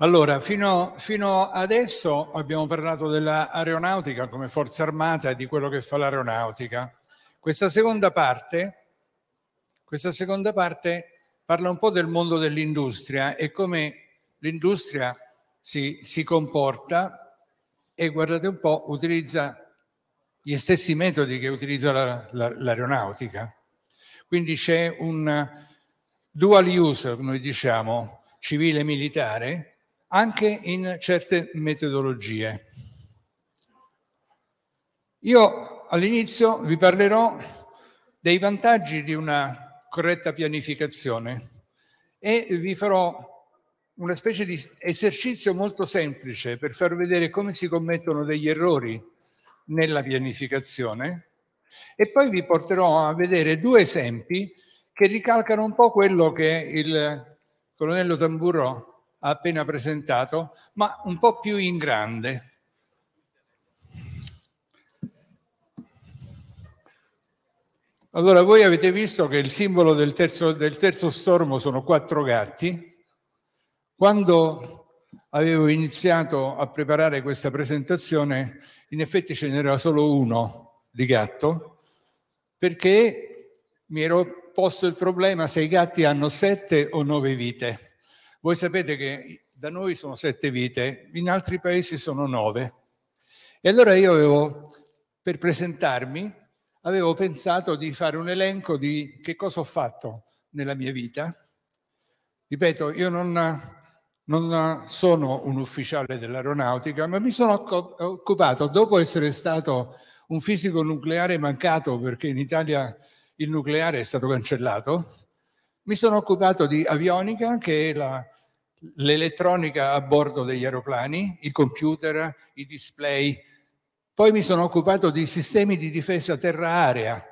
Allora, fino, fino, adesso abbiamo parlato dell'aeronautica come forza armata e di quello che fa l'aeronautica. Questa seconda parte, questa seconda parte parla un po' del mondo dell'industria e come l'industria si, si comporta e guardate un po', utilizza gli stessi metodi che utilizza la, la, l'aeronautica. Quindi c'è un dual use, noi diciamo, civile-militare, e anche in certe metodologie. Io all'inizio vi parlerò dei vantaggi di una corretta pianificazione e vi farò una specie di esercizio molto semplice per far vedere come si commettono degli errori nella pianificazione e poi vi porterò a vedere due esempi che ricalcano un po' quello che il colonnello Tamburrò appena presentato, ma un po' più in grande. Allora, voi avete visto che il simbolo del terzo, del terzo stormo sono quattro gatti. Quando avevo iniziato a preparare questa presentazione, in effetti ce n'era solo uno di gatto, perché mi ero posto il problema se i gatti hanno sette o nove vite. Voi sapete che da noi sono sette vite, in altri paesi sono nove. E allora io avevo, per presentarmi, avevo pensato di fare un elenco di che cosa ho fatto nella mia vita. Ripeto, io non, non sono un ufficiale dell'aeronautica, ma mi sono occupato, dopo essere stato un fisico nucleare mancato, perché in Italia il nucleare è stato cancellato, mi sono occupato di avionica, che è la l'elettronica a bordo degli aeroplani, i computer, i display. Poi mi sono occupato di sistemi di difesa terra-aria.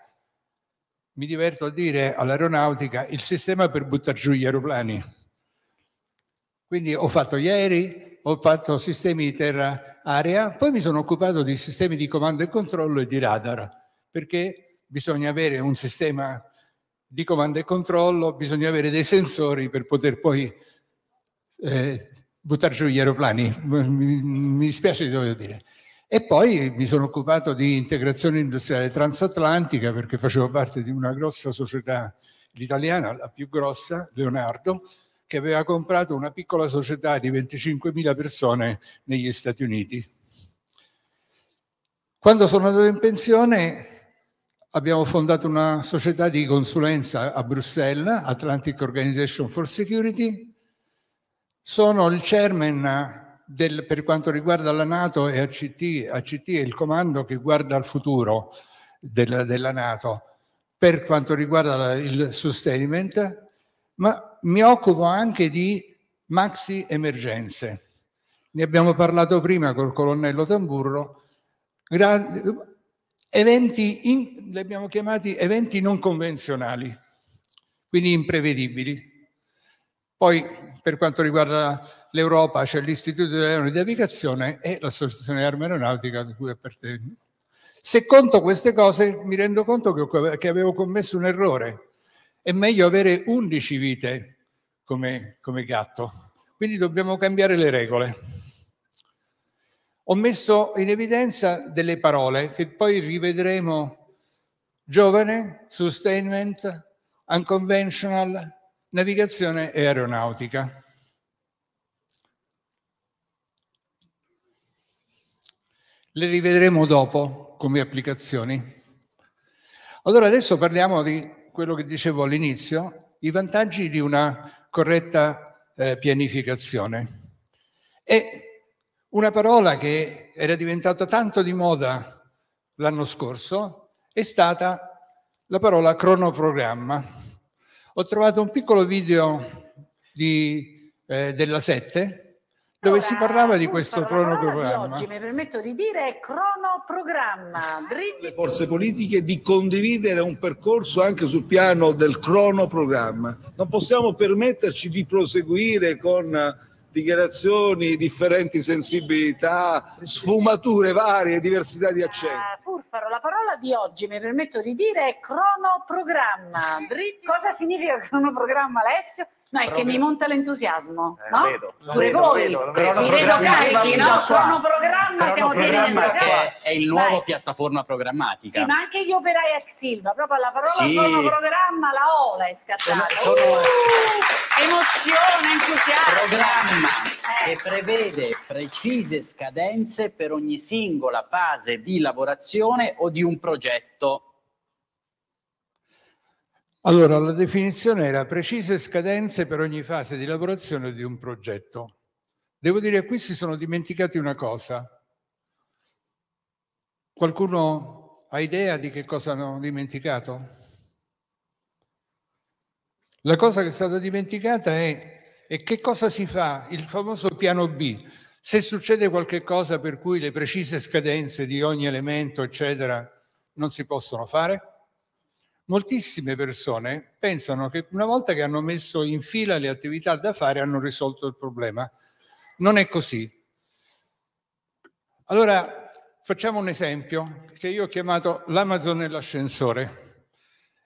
Mi diverto a dire all'aeronautica il sistema per buttare giù gli aeroplani. Quindi ho fatto gli aerei, ho fatto sistemi di terra-aria, poi mi sono occupato di sistemi di comando e controllo e di radar, perché bisogna avere un sistema di comando e controllo, bisogna avere dei sensori per poter poi eh, buttare giù gli aeroplani, mi, mi dispiace di dover dire. E poi mi sono occupato di integrazione industriale transatlantica perché facevo parte di una grossa società l'italiana, la più grossa, Leonardo, che aveva comprato una piccola società di 25.000 persone negli Stati Uniti. Quando sono andato in pensione abbiamo fondato una società di consulenza a Bruxelles, Atlantic Organization for Security, sono il chairman del, per quanto riguarda la Nato e ACT, ACT è il comando che guarda al futuro della, della Nato per quanto riguarda la, il sustainment, ma mi occupo anche di maxi emergenze. Ne abbiamo parlato prima col colonnello Tamburro, eventi in, li abbiamo chiamati eventi non convenzionali, quindi imprevedibili. Poi per quanto riguarda l'Europa c'è l'Istituto italiano di Navigazione e l'Associazione Aeronautica di cui appartengo. Se conto queste cose mi rendo conto che, che avevo commesso un errore. È meglio avere 11 vite come, come gatto. Quindi dobbiamo cambiare le regole. Ho messo in evidenza delle parole che poi rivedremo giovane, sustainment, unconventional, Navigazione e aeronautica. Le rivedremo dopo come applicazioni. Allora adesso parliamo di quello che dicevo all'inizio, i vantaggi di una corretta eh, pianificazione. E una parola che era diventata tanto di moda l'anno scorso è stata la parola cronoprogramma ho trovato un piccolo video di, eh, della 7 dove allora, si parlava di questo cronoprogramma. Oggi mi permetto di dire cronoprogramma. Le forze politiche di condividere un percorso anche sul piano del cronoprogramma. Non possiamo permetterci di proseguire con dichiarazioni, differenti sensibilità, sfumature varie, diversità di accenti. Purfaro, ah, la parola di oggi, mi permetto di dire, è cronoprogramma. Cosa significa cronoprogramma, Alessio? No, è che mi monta l'entusiasmo, eh, no? vedo, Pure vedo, voi, vedo, vedo, mi vedo carichi, no? Esatto. programma, siamo dentro. È, è il nuovo Dai. piattaforma programmatica. Sì, ma anche gli operai ex Silva, proprio alla parola sì. programma, la ola è scattata. Sono... Uh, emozione, entusiasmo. Programma eh. che prevede precise scadenze per ogni singola fase di lavorazione o di un progetto allora, la definizione era precise scadenze per ogni fase di lavorazione di un progetto. Devo dire, che qui si sono dimenticati una cosa. Qualcuno ha idea di che cosa hanno dimenticato? La cosa che è stata dimenticata è, è che cosa si fa, il famoso piano B. Se succede qualcosa per cui le precise scadenze di ogni elemento, eccetera, non si possono fare? moltissime persone pensano che una volta che hanno messo in fila le attività da fare hanno risolto il problema. Non è così. Allora facciamo un esempio che io ho chiamato l'Amazon e l'ascensore.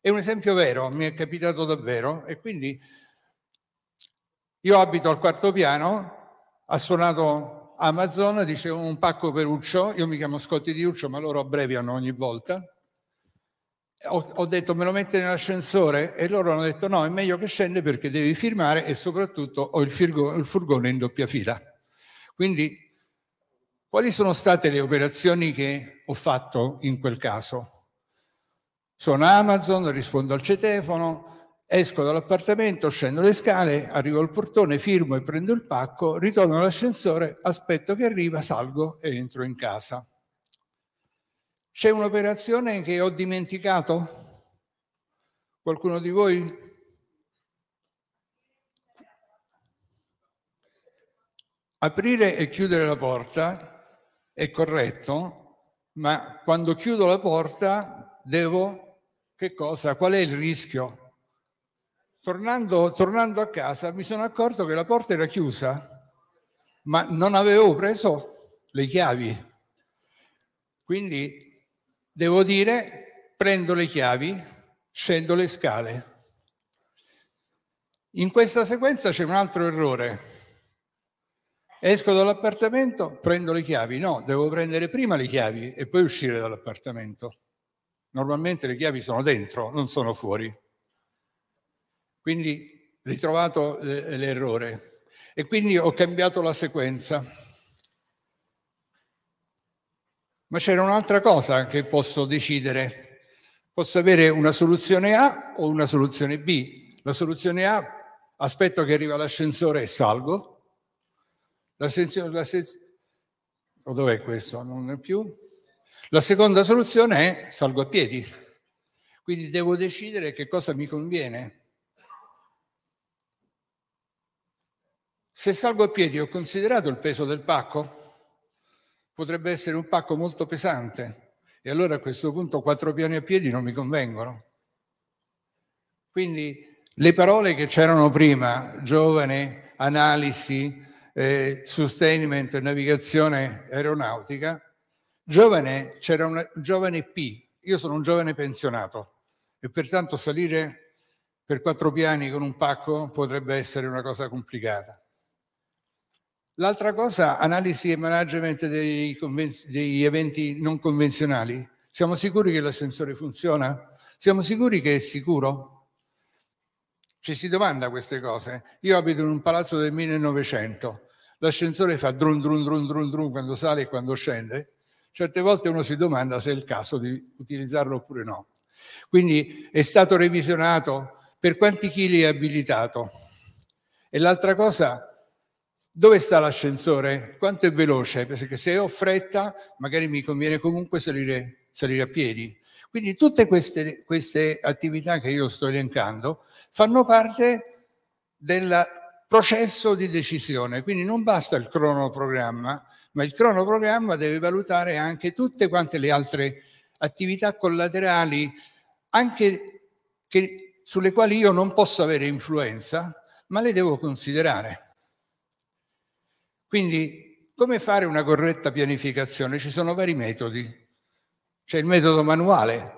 È un esempio vero, mi è capitato davvero e quindi io abito al quarto piano, ha suonato Amazon, dice un pacco per Uccio, io mi chiamo Scotti di Uccio ma loro abbreviano ogni volta, ho, ho detto me lo mette nell'ascensore e loro hanno detto no, è meglio che scende perché devi firmare e soprattutto ho il, firgo, il furgone in doppia fila. Quindi quali sono state le operazioni che ho fatto in quel caso? Sono Amazon, rispondo al cetefono, esco dall'appartamento, scendo le scale, arrivo al portone, firmo e prendo il pacco, ritorno all'ascensore, aspetto che arriva, salgo e entro in casa. C'è un'operazione che ho dimenticato? Qualcuno di voi? Aprire e chiudere la porta è corretto, ma quando chiudo la porta devo, che cosa? Qual è il rischio? Tornando, tornando a casa mi sono accorto che la porta era chiusa, ma non avevo preso le chiavi. Quindi Devo dire, prendo le chiavi, scendo le scale. In questa sequenza c'è un altro errore. Esco dall'appartamento, prendo le chiavi. No, devo prendere prima le chiavi e poi uscire dall'appartamento. Normalmente le chiavi sono dentro, non sono fuori. Quindi ritrovato eh, l'errore. E quindi ho cambiato la sequenza. Ma c'era un'altra cosa che posso decidere. Posso avere una soluzione A o una soluzione B. La soluzione A, aspetto che arriva l'ascensore e salgo. La sezione, la sez... oh, dov'è questo? Non è più. La seconda soluzione è salgo a piedi. Quindi devo decidere che cosa mi conviene. Se salgo a piedi ho considerato il peso del pacco? potrebbe essere un pacco molto pesante e allora a questo punto quattro piani a piedi non mi convengono. Quindi le parole che c'erano prima, giovane, analisi, eh, sustainment, navigazione aeronautica, giovane c'era un giovane P, io sono un giovane pensionato e pertanto salire per quattro piani con un pacco potrebbe essere una cosa complicata. L'altra cosa, analisi e management dei, degli eventi non convenzionali. Siamo sicuri che l'ascensore funziona? Siamo sicuri che è sicuro? Ci si domanda queste cose. Io abito in un palazzo del 1900, l'ascensore fa drun drun drun drun drun quando sale e quando scende. Certe volte uno si domanda se è il caso di utilizzarlo oppure no. Quindi è stato revisionato per quanti chili è abilitato. E l'altra cosa, dove sta l'ascensore? Quanto è veloce? Perché se ho fretta, magari mi conviene comunque salire, salire a piedi. Quindi tutte queste, queste attività che io sto elencando fanno parte del processo di decisione. Quindi non basta il cronoprogramma, ma il cronoprogramma deve valutare anche tutte quante le altre attività collaterali, anche che, sulle quali io non posso avere influenza, ma le devo considerare. Quindi come fare una corretta pianificazione? Ci sono vari metodi. C'è il metodo manuale,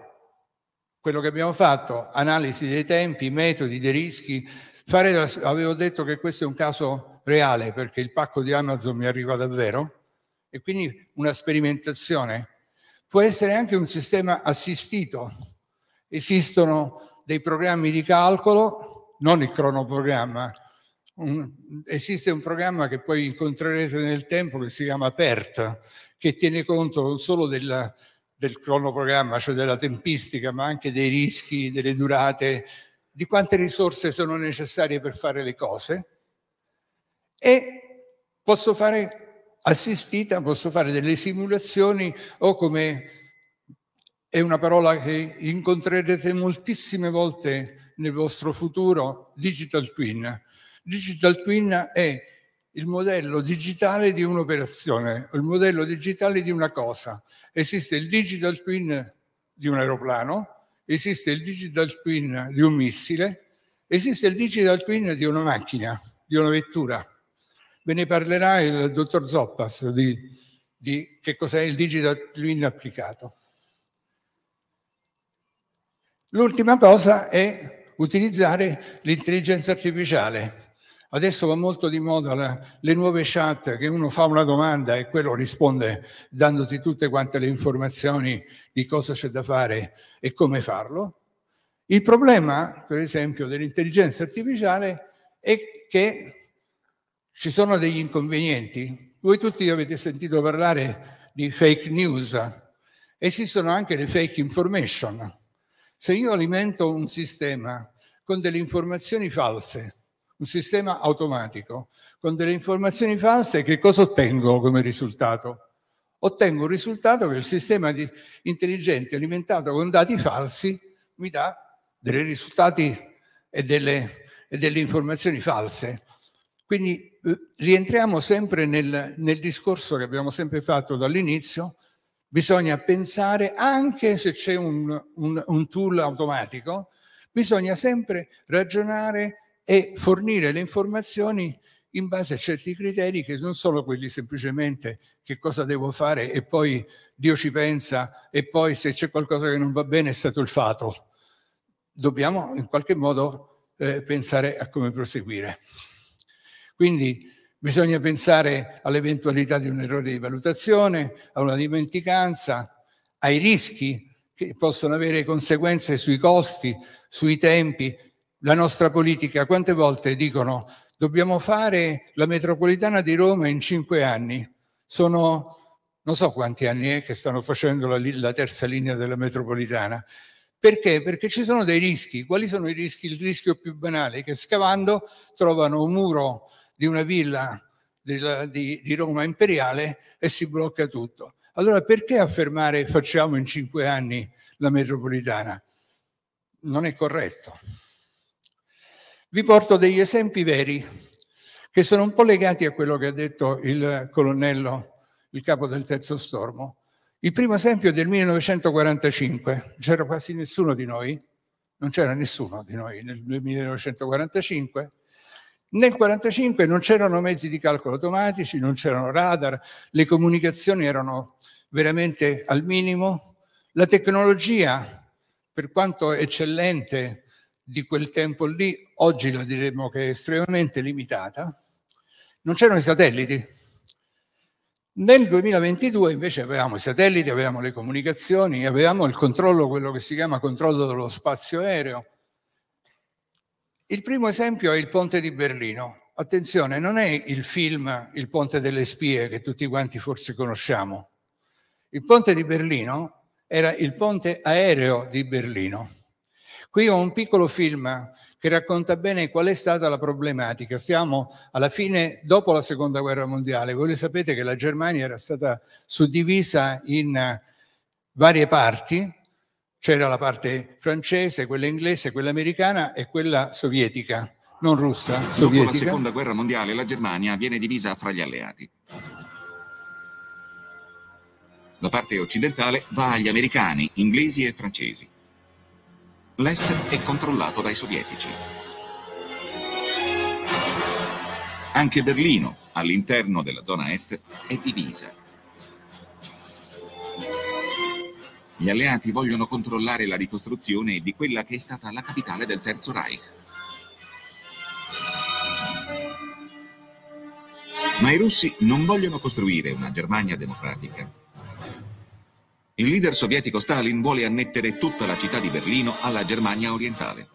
quello che abbiamo fatto, analisi dei tempi, metodi, dei rischi. La, avevo detto che questo è un caso reale perché il pacco di Amazon mi arriva davvero e quindi una sperimentazione. Può essere anche un sistema assistito. Esistono dei programmi di calcolo, non il cronoprogramma, un, esiste un programma che poi incontrerete nel tempo che si chiama PERT, che tiene conto non solo della, del cronoprogramma, cioè della tempistica, ma anche dei rischi, delle durate, di quante risorse sono necessarie per fare le cose e posso fare assistita, posso fare delle simulazioni o come è una parola che incontrerete moltissime volte nel vostro futuro, digital twin Digital twin è il modello digitale di un'operazione, il modello digitale di una cosa. Esiste il digital twin di un aeroplano, esiste il digital twin di un missile, esiste il digital twin di una macchina, di una vettura. Ve ne parlerà il dottor Zoppas di, di che cos'è il digital twin applicato. L'ultima cosa è utilizzare l'intelligenza artificiale Adesso va molto di moda la, le nuove chat che uno fa una domanda e quello risponde dandoti tutte quante le informazioni di cosa c'è da fare e come farlo. Il problema, per esempio, dell'intelligenza artificiale è che ci sono degli inconvenienti. Voi tutti avete sentito parlare di fake news. Esistono anche le fake information. Se io alimento un sistema con delle informazioni false, un sistema automatico con delle informazioni false, che cosa ottengo come risultato? Ottengo un risultato che il sistema intelligente alimentato con dati falsi mi dà dei risultati e delle, e delle informazioni false. Quindi eh, rientriamo sempre nel, nel, discorso che abbiamo sempre fatto dall'inizio, bisogna pensare anche se c'è un, un, un tool automatico, bisogna sempre ragionare e fornire le informazioni in base a certi criteri che non sono quelli semplicemente che cosa devo fare e poi Dio ci pensa e poi se c'è qualcosa che non va bene è stato il fato. Dobbiamo in qualche modo eh, pensare a come proseguire. Quindi bisogna pensare all'eventualità di un errore di valutazione, a una dimenticanza, ai rischi che possono avere conseguenze sui costi, sui tempi, la nostra politica, quante volte dicono dobbiamo fare la metropolitana di Roma in cinque anni? Sono non so quanti anni è che stanno facendo la, la terza linea della metropolitana. Perché? Perché ci sono dei rischi. Quali sono i rischi? Il rischio più banale è che scavando trovano un muro di una villa della, di, di Roma imperiale e si blocca tutto. Allora perché affermare facciamo in cinque anni la metropolitana? Non è corretto. Vi porto degli esempi veri che sono un po' legati a quello che ha detto il colonnello, il capo del terzo stormo. Il primo esempio è del 1945, c'era quasi nessuno di noi, non c'era nessuno di noi nel 1945. Nel 1945 non c'erano mezzi di calcolo automatici, non c'erano radar, le comunicazioni erano veramente al minimo, la tecnologia, per quanto eccellente, di quel tempo lì, oggi la diremmo che è estremamente limitata, non c'erano i satelliti. Nel 2022 invece avevamo i satelliti, avevamo le comunicazioni, avevamo il controllo, quello che si chiama controllo dello spazio aereo. Il primo esempio è il ponte di Berlino. Attenzione, non è il film Il ponte delle spie che tutti quanti forse conosciamo. Il ponte di Berlino era il ponte aereo di Berlino Qui ho un piccolo film che racconta bene qual è stata la problematica. Siamo alla fine, dopo la seconda guerra mondiale, voi sapete che la Germania era stata suddivisa in eh, varie parti, c'era la parte francese, quella inglese, quella americana e quella sovietica, non russa, sovietica. Dopo la seconda guerra mondiale la Germania viene divisa fra gli alleati. La parte occidentale va agli americani, inglesi e francesi l'est è controllato dai sovietici. Anche Berlino, all'interno della zona est, è divisa. Gli alleati vogliono controllare la ricostruzione di quella che è stata la capitale del Terzo Reich. Ma i russi non vogliono costruire una Germania democratica, il leader sovietico Stalin vuole annettere tutta la città di Berlino alla Germania orientale.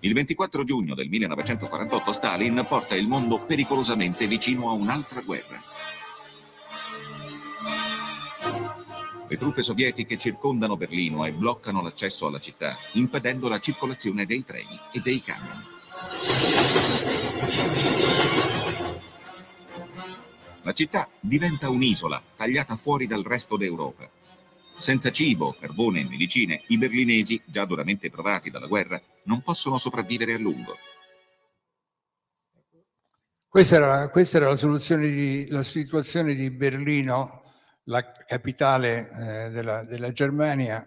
Il 24 giugno del 1948 Stalin porta il mondo pericolosamente vicino a un'altra guerra. Le truppe sovietiche circondano Berlino e bloccano l'accesso alla città, impedendo la circolazione dei treni e dei camion. La città diventa un'isola, tagliata fuori dal resto d'Europa. Senza cibo, carbone e medicine, i berlinesi, già duramente provati dalla guerra, non possono sopravvivere a lungo. Questa era, questa era la, di, la, situazione di Berlino, la capitale eh, della, della, Germania,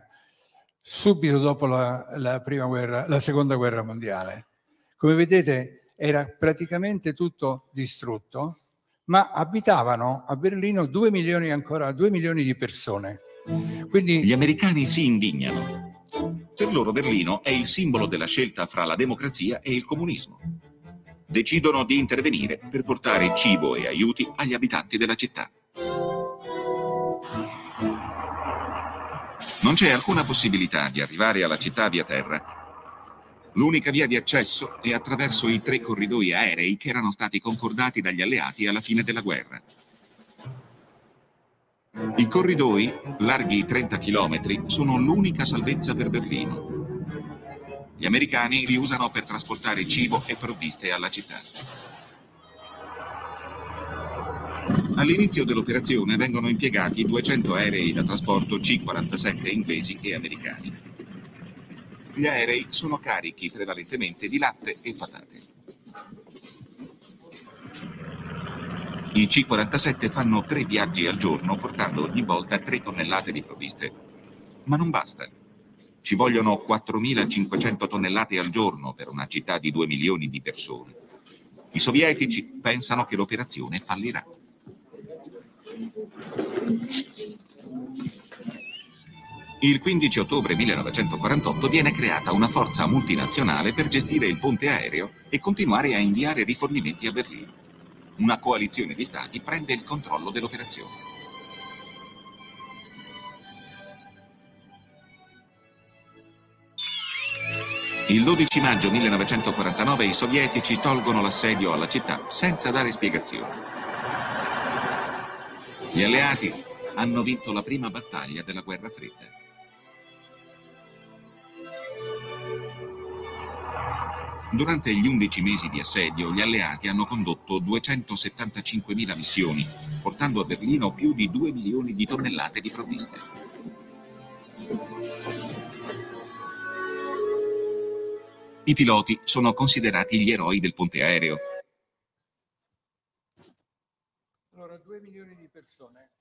subito dopo la, la, guerra, la seconda guerra mondiale. Come vedete era praticamente tutto distrutto, ma abitavano a Berlino 2 milioni ancora, 2 milioni di persone. Quindi... Gli americani si indignano. Per loro Berlino è il simbolo della scelta fra la democrazia e il comunismo. Decidono di intervenire per portare cibo e aiuti agli abitanti della città. Non c'è alcuna possibilità di arrivare alla città via terra L'unica via di accesso è attraverso i tre corridoi aerei che erano stati concordati dagli alleati alla fine della guerra. I corridoi, larghi 30 km, sono l'unica salvezza per Berlino. Gli americani li usano per trasportare cibo e provviste alla città. All'inizio dell'operazione vengono impiegati 200 aerei da trasporto C-47 inglesi e americani. Gli aerei sono carichi prevalentemente di latte e patate. I C-47 fanno tre viaggi al giorno portando ogni volta tre tonnellate di provviste. Ma non basta. Ci vogliono 4.500 tonnellate al giorno per una città di 2 milioni di persone. I sovietici pensano che l'operazione fallirà. Il 15 ottobre 1948 viene creata una forza multinazionale per gestire il ponte aereo e continuare a inviare rifornimenti a Berlino. Una coalizione di stati prende il controllo dell'operazione. Il 12 maggio 1949 i sovietici tolgono l'assedio alla città senza dare spiegazioni. Gli alleati hanno vinto la prima battaglia della guerra fredda. Durante gli 11 mesi di assedio gli alleati hanno condotto 275.000 missioni, portando a Berlino più di 2 milioni di tonnellate di provviste. I piloti sono considerati gli eroi del ponte aereo. Allora, 2 milioni di persone.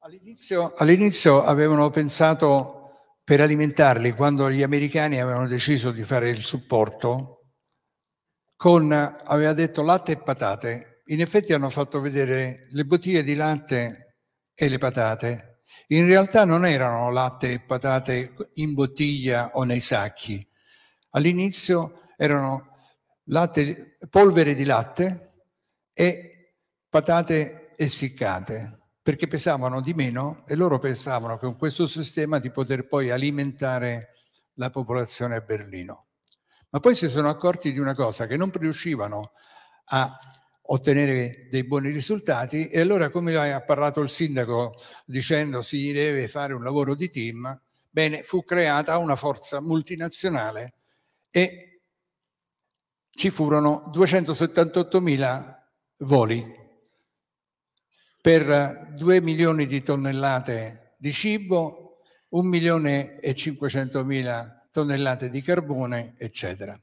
All'inizio, all'inizio avevano pensato per alimentarli, quando gli americani avevano deciso di fare il supporto, con, aveva detto, latte e patate. In effetti hanno fatto vedere le bottiglie di latte e le patate. In realtà non erano latte e patate in bottiglia o nei sacchi. All'inizio erano latte, polvere di latte e patate essiccate perché pesavano di meno e loro pensavano che con questo sistema di poter poi alimentare la popolazione a Berlino ma poi si sono accorti di una cosa, che non riuscivano a ottenere dei buoni risultati e allora come ha parlato il sindaco dicendo si deve fare un lavoro di team, bene, fu creata una forza multinazionale e ci furono 278.000 voli per 2 milioni di tonnellate di cibo, 1 milione e 500 mila tonnellate di carbone, eccetera.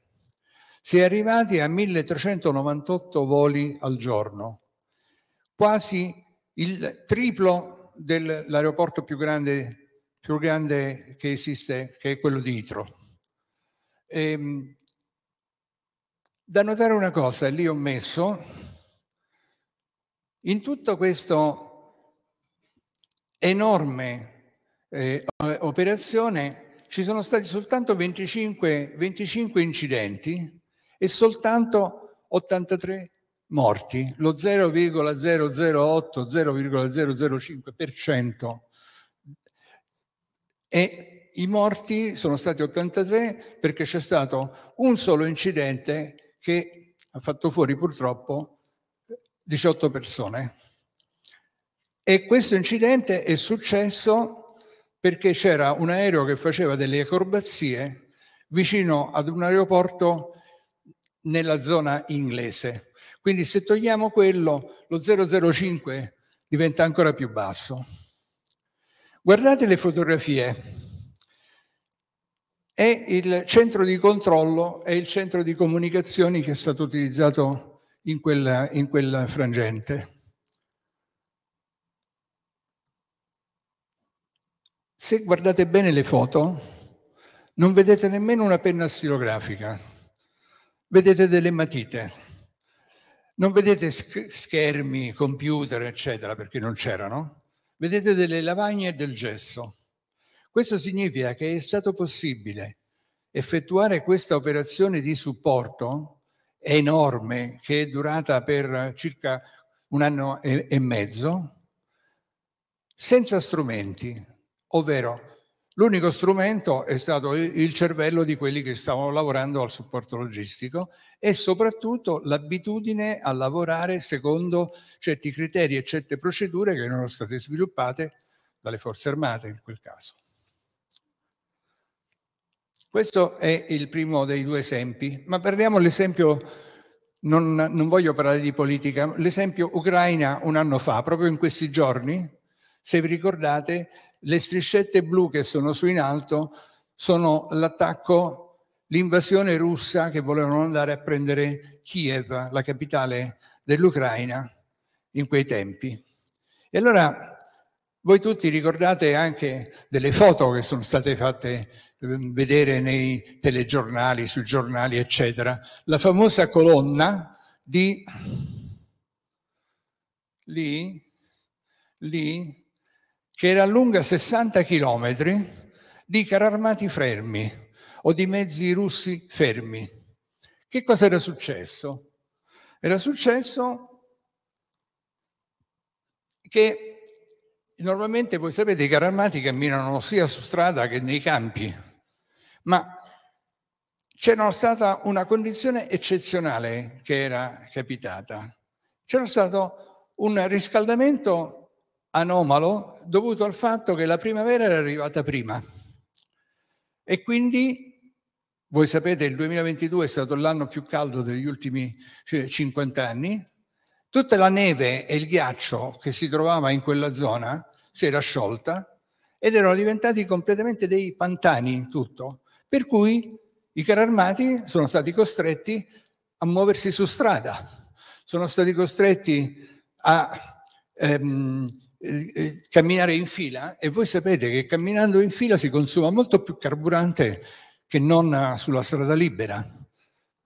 Si è arrivati a 1398 voli al giorno, quasi il triplo dell'aeroporto più grande, più grande che esiste, che è quello di Itro. E, ehm, da notare una cosa, lì ho messo, in tutto questo enorme eh, operazione ci sono stati soltanto 25, 25 incidenti e soltanto 83 morti, lo 0,008-0,005%. E i morti sono stati 83 perché c'è stato un solo incidente che ha fatto fuori purtroppo 18 persone. E questo incidente è successo perché c'era un aereo che faceva delle acrobazie vicino ad un aeroporto nella zona inglese. Quindi se togliamo quello, lo 005 diventa ancora più basso. Guardate le fotografie. È il centro di controllo, e il centro di comunicazioni che è stato utilizzato in quel, in quel frangente. Se guardate bene le foto, non vedete nemmeno una penna stilografica, vedete delle matite, non vedete schermi, computer, eccetera, perché non c'erano, vedete delle lavagne e del gesso. Questo significa che è stato possibile effettuare questa operazione di supporto enorme che è durata per circa un anno e mezzo senza strumenti, ovvero l'unico strumento è stato il cervello di quelli che stavano lavorando al supporto logistico e soprattutto l'abitudine a lavorare secondo certi criteri e certe procedure che erano state sviluppate dalle forze armate in quel caso. Questo è il primo dei due esempi, ma parliamo l'esempio, non, non voglio parlare di politica, l'esempio Ucraina un anno fa, proprio in questi giorni, se vi ricordate, le striscette blu che sono su in alto sono l'attacco, l'invasione russa che volevano andare a prendere Kiev, la capitale dell'Ucraina, in quei tempi. E allora voi tutti ricordate anche delle foto che sono state fatte ehm, vedere nei telegiornali, sui giornali, eccetera. La famosa colonna di lì, lì, che era lunga 60 chilometri, di cararmati fermi o di mezzi russi fermi. Che cosa era successo? Era successo che normalmente voi sapete i cararmati camminano sia su strada che nei campi, ma c'era stata una condizione eccezionale che era capitata. C'era stato un riscaldamento anomalo dovuto al fatto che la primavera era arrivata prima e quindi voi sapete il 2022 è stato l'anno più caldo degli ultimi 50 cioè, anni, tutta la neve e il ghiaccio che si trovava in quella zona si era sciolta ed erano diventati completamente dei pantani tutto, per cui i carri armati sono stati costretti a muoversi su strada, sono stati costretti a ehm, eh, eh, camminare in fila e voi sapete che camminando in fila si consuma molto più carburante che non eh, sulla strada libera.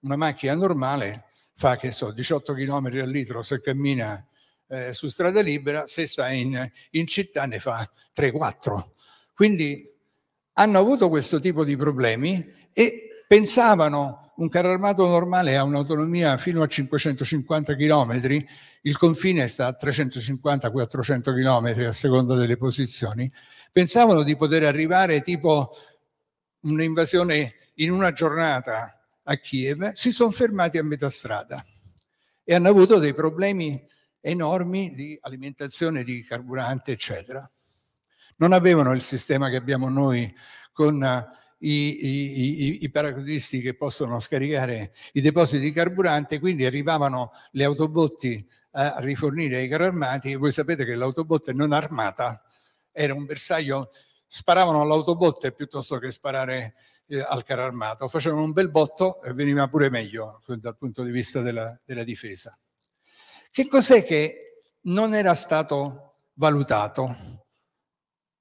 Una macchina normale fa, che so, 18 km al litro se cammina eh, su strada libera, se sta in, in città ne fa 3-4. Quindi hanno avuto questo tipo di problemi e Pensavano un carro armato normale ha un'autonomia fino a 550 km, il confine sta a 350-400 km a seconda delle posizioni. Pensavano di poter arrivare tipo un'invasione in una giornata a Kiev, si sono fermati a metà strada e hanno avuto dei problemi enormi di alimentazione, di carburante, eccetera. Non avevano il sistema che abbiamo noi con i, i, i, paracadutisti che possono scaricare i depositi di carburante, quindi arrivavano le autobotti a rifornire i carri armati e voi sapete che l'autobotte non armata era un bersaglio, sparavano all'autobotte piuttosto che sparare eh, al carro armato, facevano un bel botto e veniva pure meglio dal punto di vista della, della difesa. Che cos'è che non era stato valutato?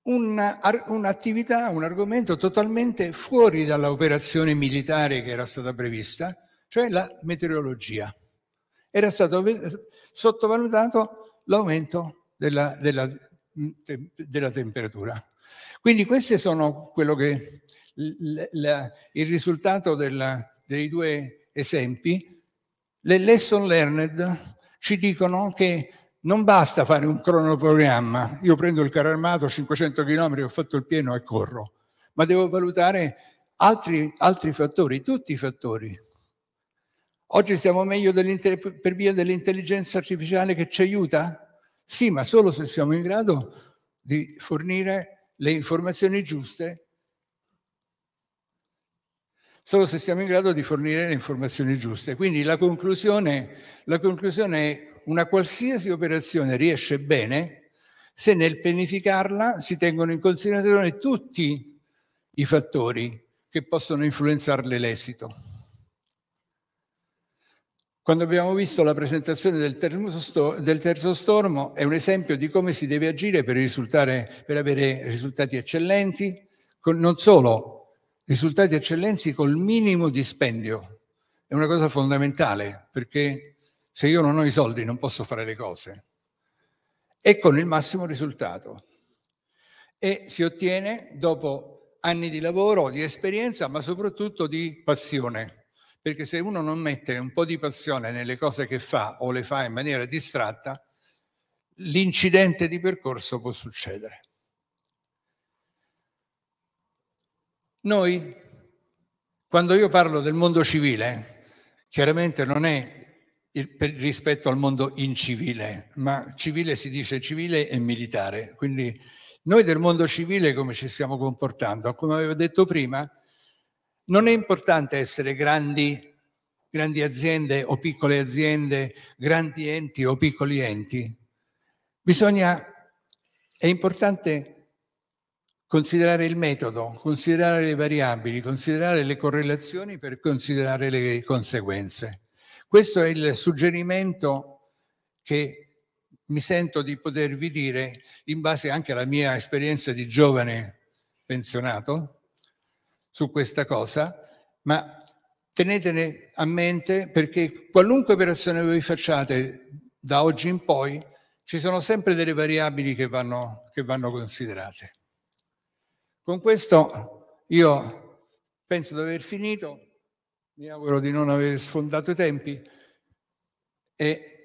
un'attività, un argomento totalmente fuori dall'operazione militare che era stata prevista, cioè la meteorologia. Era stato sottovalutato l'aumento della, della, della temperatura. Quindi questo sono quello che la, la, il risultato della, dei due esempi, le lesson learned ci dicono che non basta fare un cronoprogramma, io prendo il carro armato, 500 km, ho fatto il pieno e corro, ma devo valutare altri, altri fattori, tutti i fattori. Oggi stiamo meglio per via dell'intelligenza artificiale che ci aiuta? Sì, ma solo se siamo in grado di fornire le informazioni giuste solo se siamo in grado di fornire le informazioni giuste. Quindi la conclusione, la conclusione, è una qualsiasi operazione riesce bene se nel pianificarla si tengono in considerazione tutti i fattori che possono influenzarle l'esito. Quando abbiamo visto la presentazione del, terzo, del terzo stormo è un esempio di come si deve agire per, per avere risultati eccellenti, con, non solo risultati eccellenti col minimo dispendio. È una cosa fondamentale perché se io non ho i soldi non posso fare le cose. E con il massimo risultato. E si ottiene dopo anni di lavoro, di esperienza, ma soprattutto di passione. Perché se uno non mette un po' di passione nelle cose che fa o le fa in maniera distratta, l'incidente di percorso può succedere. Noi, quando io parlo del mondo civile, chiaramente non è il, per, rispetto al mondo incivile, ma civile si dice civile e militare, quindi noi del mondo civile come ci stiamo comportando? Come avevo detto prima, non è importante essere grandi, grandi aziende o piccole aziende, grandi enti o piccoli enti, bisogna, è importante considerare il metodo, considerare le variabili, considerare le correlazioni per considerare le conseguenze. Questo è il suggerimento che mi sento di potervi dire in base anche alla mia esperienza di giovane pensionato su questa cosa, ma tenetene a mente perché qualunque operazione voi facciate da oggi in poi ci sono sempre delle variabili che vanno, che vanno considerate. Con questo io penso di aver finito mi auguro di non aver sfondato i tempi, e